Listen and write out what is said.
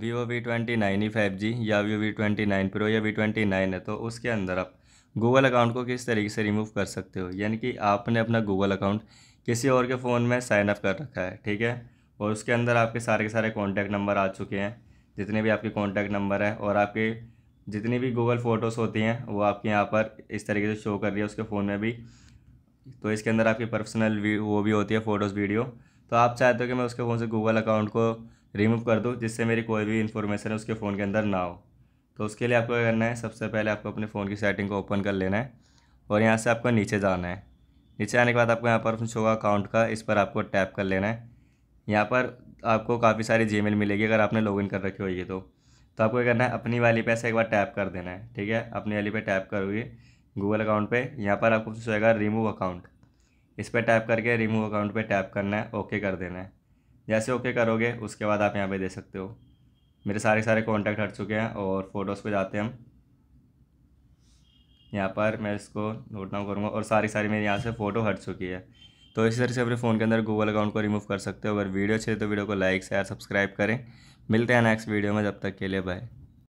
Vivo V twenty nine ही five G या Vivo V twenty nine pro या V twenty nine है तो उसके अंदर आप गूगल अकाउंट को किस तरीके से रिमूव कर सकते हो यानी कि आपने अपना गूगल अकाउंट किसी और के फ़ोन में साइन अप कर रखा है ठीक है और उसके अंदर आपके सारे के सारे कॉन्टैक्ट नंबर आ चुके हैं जितने भी आपके कॉन्टैक्ट नंबर है और आपके जितनी भी गूगल फ़ोटोज़ होती हैं वो आपके यहाँ पर इस तरीके से शो कर रही है उसके फ़ोन में भी तो इसके अंदर आपकी पर्सनल वो भी होती है फ़ोटोज़ वीडियो तो आप चाहते हो कि मैं उसके फ़ोन से गूगल अकाउंट को रिमूव कर दूँ जिससे मेरी कोई भी इन्फॉर्मेशन है उसके फ़ोन के अंदर ना हो तो उसके लिए आपको क्या करना है सबसे पहले आपको अपने फ़ोन की सेटिंग को ओपन कर लेना है और यहाँ से आपको नीचे जाना है नीचे आने के बाद आपको यहाँ पर ऑप्शन होगा अकाउंट का इस पर आपको टैप कर लेना है यहाँ पर आपको काफ़ी सारी जी मिलेगी अगर आपने लॉगिन कर रखी होगी तो तो आपको क्या करना है अपनी वाली पे ऐसे एक बार टैप कर देना है ठीक है अपनी वाली पे टैप करोगे गूगल अकाउंट पे यहाँ पर आपको ऑप्शन होगा रिमूव अकाउंट इस पर टैप करके रिमूव अकाउंट पे टैप करना है ओके कर देना है जैसे ओके करोगे उसके बाद आप यहाँ पे दे सकते हो मेरे सारे सारे कॉन्टैक्ट हट चुके हैं और फ़ोटोज़ पे जाते हैं हम यहाँ पर मैं इसको नोट डाउन करूँगा और सारी सारी मेरी यहाँ से फ़ोटो हट चुकी है तो इसी तरह से अपने फ़ोन के अंदर गूगल अकाउंट को रिमूव कर सकते हो अगर वीडियो अच्छी तो वीडियो को लाइक शेयर सब्सक्राइब करें मिलते हैं नेक्स्ट वीडियो में जब तक के लिए बाय